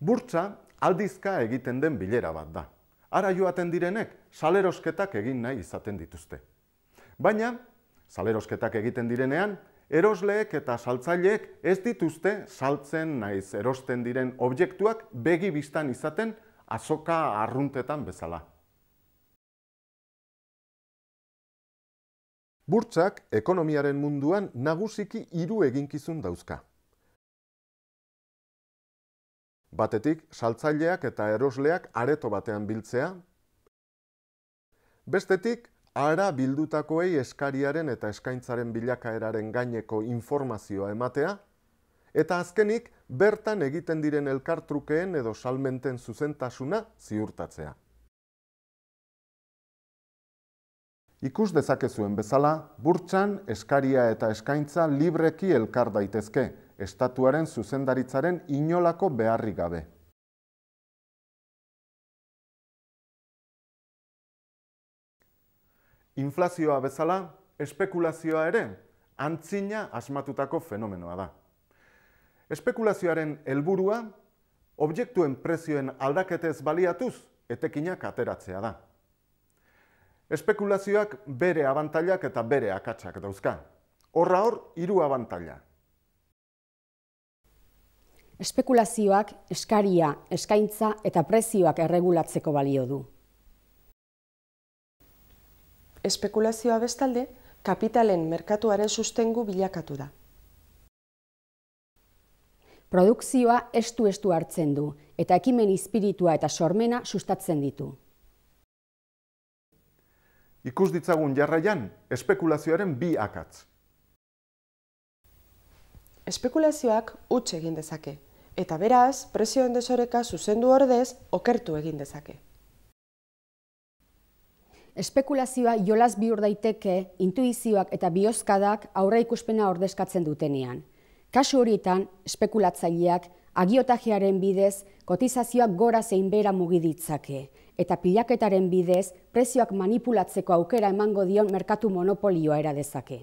Burtza aldizka egiten den bilera bat da. Ara joaten direnek salerosketak egin nahi izaten dituzte. Baina, salerosketak egiten direnean, erosleek eta saltzaileek ez dituzte saltzen naiz erosten diren objektuak begi biztan izaten azoka arruntetan bezala. Burtzak ekonomiaren munduan nagusiki hiru eginkizun dauzka batetik saltzaileak eta erosleak areto batean biltzea, bestetik ara bildutakoei eskariaren eta eskaintzaren bilakaeraren gaineko informazioa ematea, eta azkenik bertan egiten diren elkartrukeen edo salmenten zuzentasuna ziurtatzea. Ikus dezakezuen bezala, burtsan eskaria eta eskaintza libreki elkar daitezke, estatuaren zuzendaritzaren inolako beharri gabe. Inflazioa bezala, espekulazioa ere, antzina asmatutako fenomenoa da. Espekulazioaren helburua, objektuen prezioen aldaketez baliatuz, etekinak ateratzea da. Espekulazioak bere abantailak eta bere akatsak dauzka. Horra hor, hiru abantailak espekulazioak eskaria, eskaintza eta prezioak erregulatzeko balio du. Espekulazioa bestalde, kapitalen merkatuaren sustengu bilakatu da. Produkzioa estu-estu hartzen du eta ekimen ispiritua eta sormena sustatzen ditu. Ikus ditzagun jarraian, espekulazioaren bi akatz. Espekulazioak utxe egin dezake, eta beraz, presioen desoreka zuzendu ordez okertu egin dezake. Espekulazioa jolas bihur daiteke intuizioak eta biozkadak aurra ikuspena ordezkatzen dutenean. Kasu horietan, espekulatzaileak agiotajearen bidez kotizazioak gora zein bera mugiditzake eta pilaketaren bidez prezioak manipulatzeko aukera emango dion merkatu monopolioa era dezake.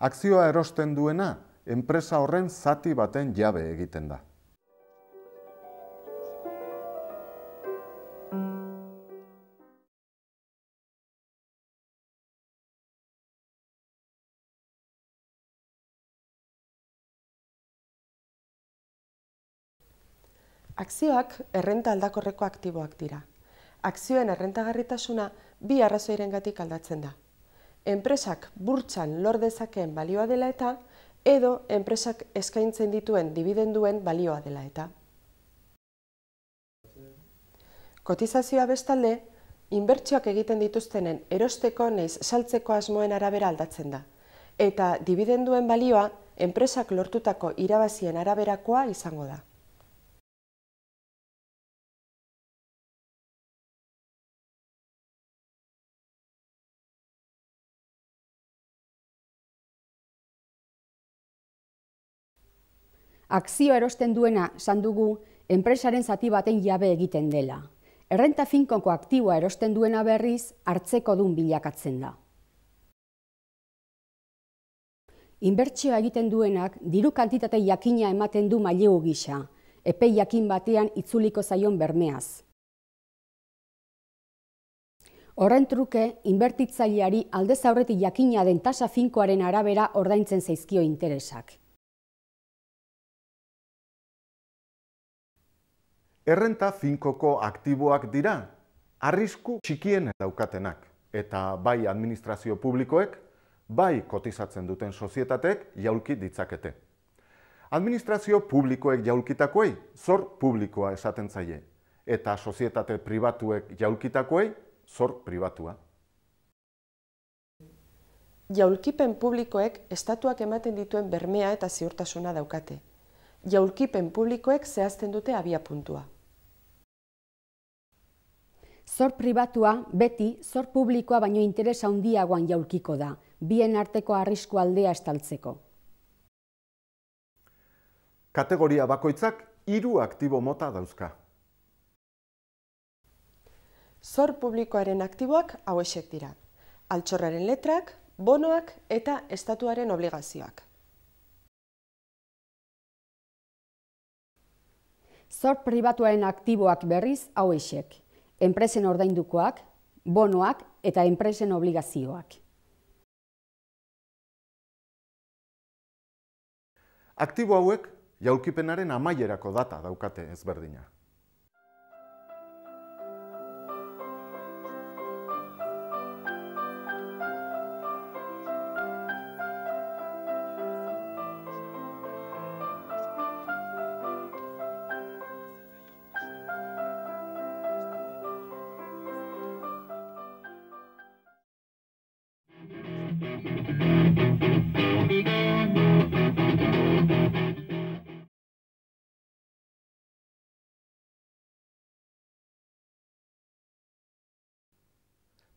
akzioa erosten duena, enpresa horren zati baten jabe egiten da. Akzioak errenta aldakorreko aktiboak dira. Akzioen errentagarritasuna bi arrazoirengatik aldatzen da enpresak burtsan lor dezakeen balioa dela eta, edo enpresak eskaintzen dituen dividenduen balioa dela eta. Kotizazioa bestalde, inbertsioak egiten dituztenen erosteko neiz saltzeko asmoen arabera aldatzen da, eta dividenduen balioa enpresak lortutako irabazien araberakoa izango da. Akzio erosten duena san dugu enpresaren zati baten jabe egiten dela. Errenta finkonko aktiboa erosten duena berriz hartzeko dun bilakatzen da. Inbertsioa egiten duenak diru kantitate jakina ematen du mailegu gisa, epe jakin batean itzuliko zaion bermeaz. Horren truke, inbertitzaileari aldez aurretik jakina den tasa finkoaren arabera ordaintzen zaizkio interesak. Errenta finkoko aktiboak dira, arrisku txikien daukatenak, eta bai administrazio publikoek, bai kotizatzen duten sozietatek jaulki ditzakete. Administrazio publikoek jaulkitakoei, zor publikoa esaten zaie, eta sozietate pribatuek jaulkitakoei, zor pribatua. Jaulkipen publikoek estatuak ematen dituen bermea eta ziurtasuna daukate. Jaulkipen publikoek zehazten dute abia puntua. Zor pribatua beti zor publikoa baino interesa handiagoan jaulkiko da, bien arteko arrisku aldea estaltzeko. Kategoria bakoitzak hiru aktibo mota dauzka. Zor publikoaren aktiboak esek dira. Altxorraren letrak, bonoak eta estatuaren obligazioak. Zor pribatuaren aktiboak berriz hauexek enpresen ordaindukoak, bonoak eta enpresen obligazioak. Aktibo hauek jaukipenaren amaierako data daukate ezberdina.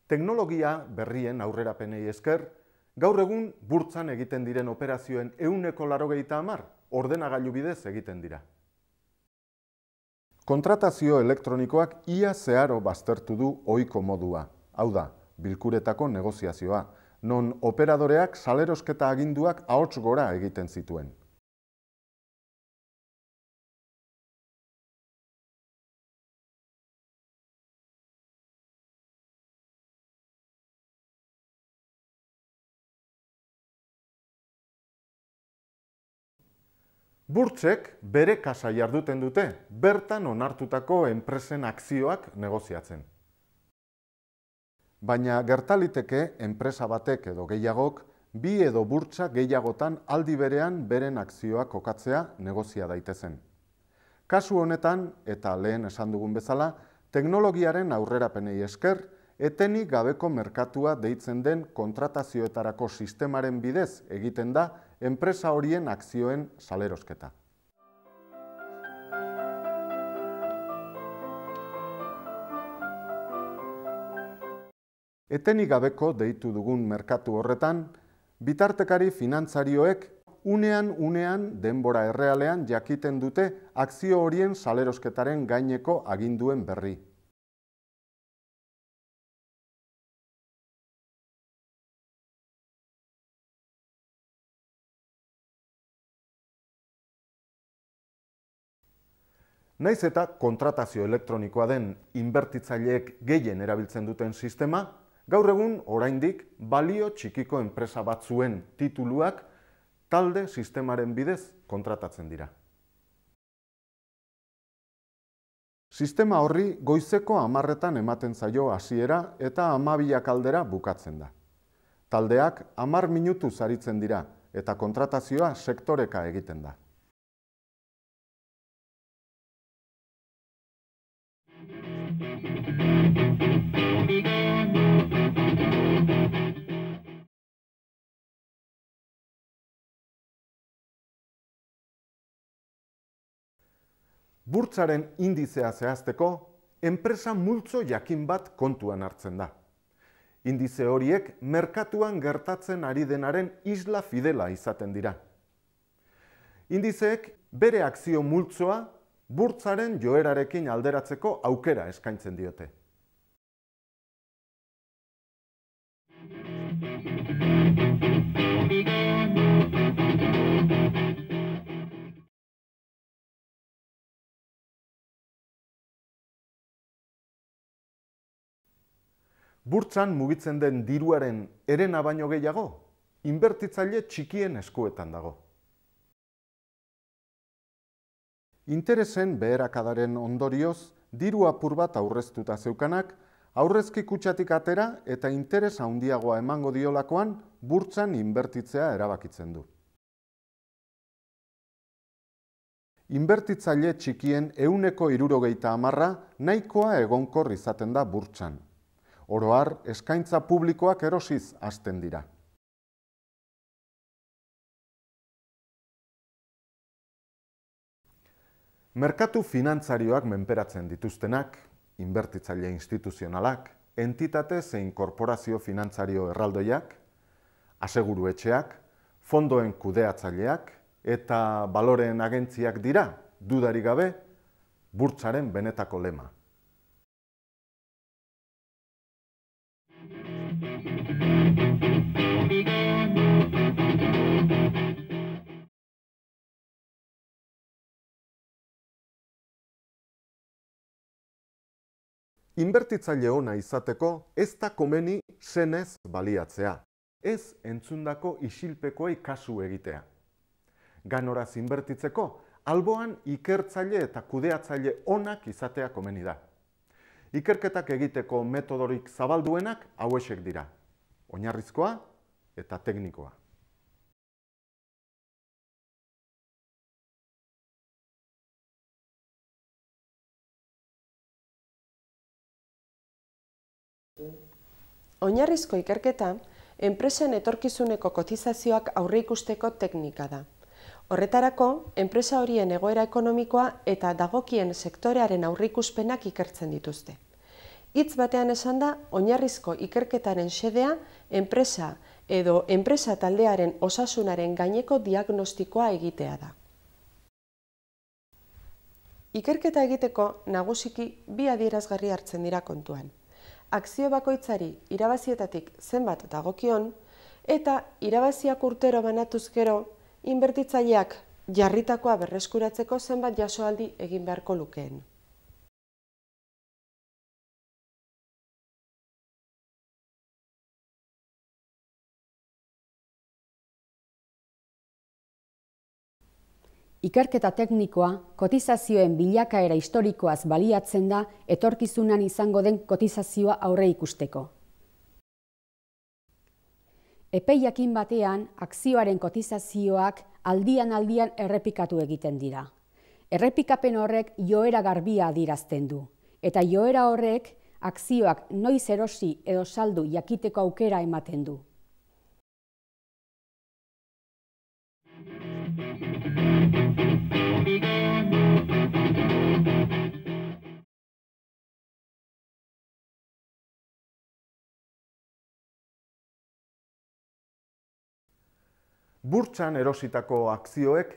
Teknologia berrien aurrerapenei esker, gaur egun burtzan egiten diren operazioen euneko laro gehita amar, ordenagailu bidez egiten dira. Kontratazio elektronikoak ia zeharo baztertu du oiko modua, hau da, bilkuretako negoziazioa, non operadoreak salerosketa aginduak ahots gora egiten zituen. Burtsek bere kasa jarduten dute, bertan onartutako enpresen akzioak negoziatzen baina gertaliteke enpresa batek edo gehiagok bi edo burtsa gehiagotan aldi berean beren akzioak kokatzea negozia daitezen. Kasu honetan eta lehen esan dugun bezala, teknologiaren aurrerapenei esker eteni gabeko merkatua deitzen den kontratazioetarako sistemaren bidez egiten da enpresa horien akzioen salerosketa. etenik gabeko deitu dugun merkatu horretan, bitartekari finantzarioek unean unean denbora errealean jakiten dute akzio horien salerosketaren gaineko aginduen berri. Naiz eta kontratazio elektronikoa den inbertitzaileek gehien erabiltzen duten sistema, Gaur egun, oraindik, balio txikiko enpresa batzuen tituluak talde sistemaren bidez kontratatzen dira. Sistema horri goizeko amarretan ematen zaio hasiera eta amabilak aldera bukatzen da. Taldeak amar minutu zaritzen dira eta kontratazioa sektoreka egiten da. burtzaren indizea zehazteko, enpresa multzo jakin bat kontuan hartzen da. Indize horiek merkatuan gertatzen ari denaren isla fidela izaten dira. Indizeek bere akzio multzoa burtzaren joerarekin alderatzeko aukera eskaintzen diote. Burtzan mugitzen den diruaren erena baino gehiago, inbertitzaile txikien eskuetan dago. Interesen beherakadaren ondorioz, diru apur bat aurreztuta zeukanak, aurrezki kutsatik atera eta interes handiagoa emango diolakoan burtzan inbertitzea erabakitzen du. Inbertitzaile txikien euneko irurogeita amarra nahikoa egonkor izaten da Burtzan oroar eskaintza publikoak erosiz hasten dira. Merkatu finantzarioak menperatzen dituztenak, inbertitzaile instituzionalak, entitate zein korporazio finantzario erraldoiak, aseguruetxeak, fondoen kudeatzaileak eta baloreen agentziak dira, dudari gabe, burtsaren benetako lema. Inbertitzaile ona izateko ez da komeni senez baliatzea, ez entzundako isilpekoei kasu egitea. Ganoraz inbertitzeko, alboan ikertzaile eta kudeatzaile onak izatea komeni da. Ikerketak egiteko metodorik zabalduenak hauesek dira oinarrizkoa eta teknikoa. Oinarrizko ikerketa, enpresen etorkizuneko kotizazioak aurreikusteko teknika da. Horretarako, enpresa horien egoera ekonomikoa eta dagokien sektorearen aurreikuspenak ikertzen dituzte. Itz batean esan da, oinarrizko ikerketaren xedea, enpresa edo enpresa taldearen osasunaren gaineko diagnostikoa egitea da. Ikerketa egiteko nagusiki bi adierazgarri hartzen dira kontuan. Akzio bakoitzari irabazietatik zenbat dagokion, eta irabaziak urtero banatuz gero, inbertitzaileak jarritakoa berreskuratzeko zenbat jasoaldi egin beharko lukeen. Ikerketa teknikoa kotizazioen bilakaera historikoaz baliatzen da etorkizunan izango den kotizazioa aurre ikusteko. Epeiakin batean, akzioaren kotizazioak aldian-aldian errepikatu egiten dira. Errepikapen horrek joera garbia adirazten du, eta joera horrek akzioak noiz erosi edo saldu jakiteko aukera ematen du. burtsan erositako akzioek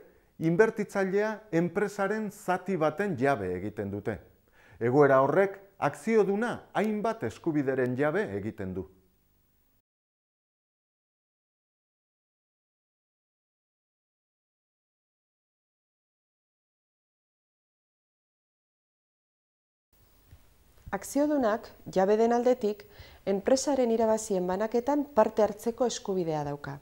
inbertitzailea enpresaren zati baten jabe egiten dute. Egoera horrek akzioduna hainbat eskubideren jabe egiten du. Akziodunak, jabe den aldetik, enpresaren irabazien banaketan parte hartzeko eskubidea dauka.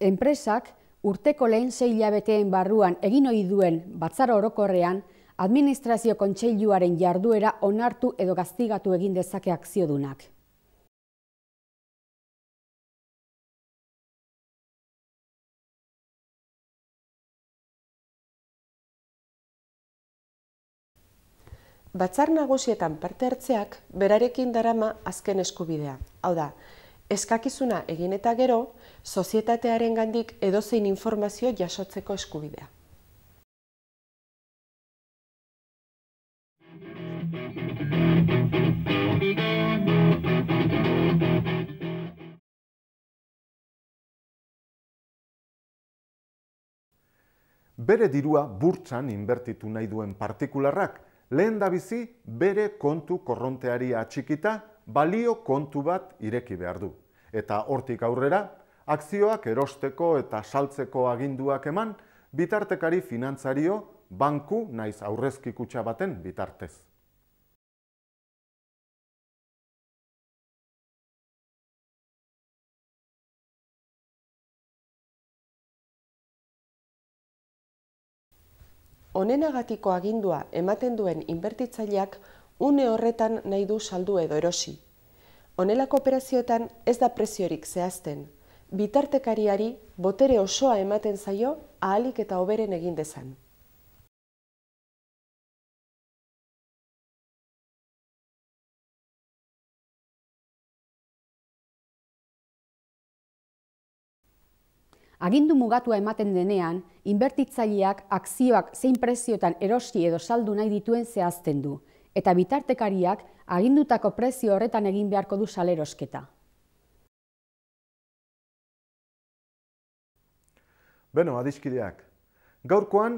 enpresak urteko lehen sei hilabeteen barruan egin ohi duen batzar orokorrean administrazio kontseiluaren jarduera onartu edo gaztigatu egin dezake akziodunak. Batzar nagusietan parte hartzeak berarekin darama azken eskubidea. Hau da, eskakizuna egin eta gero, sozietatearen gandik edozein informazio jasotzeko eskubidea. Bere dirua burtsan inbertitu nahi duen partikularrak, lehen da bizi bere kontu korronteari atxikita, balio kontu bat ireki behar du. Eta hortik aurrera, akzioak erosteko eta saltzeko aginduak eman, bitartekari finantzario banku naiz aurrezki kutsa baten bitartez. AGATIKO agindua ematen duen inbertitzaileak une horretan nahi du saldu edo erosi, Honelako operazioetan ez da preziorik zehazten, bitartekariari botere osoa ematen zaio ahalik eta oberen egin dezan. Agindu mugatua ematen denean, inbertitzaileak akzioak zein preziotan erosi edo saldu nahi dituen zehazten du eta bitartekariak agindutako prezio horretan egin beharko du salerosketa. Beno, adiskideak. Gaurkoan,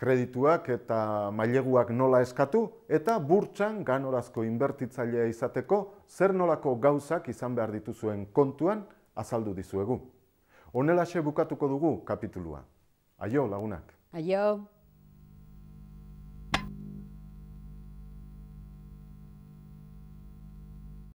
kredituak eta maileguak nola eskatu, eta burtsan ganorazko inbertitzailea izateko zer nolako gauzak izan behar dituzuen kontuan azaldu dizuegu. Honelaxe bukatuko dugu kapitulua. Aio lagunak. Aio.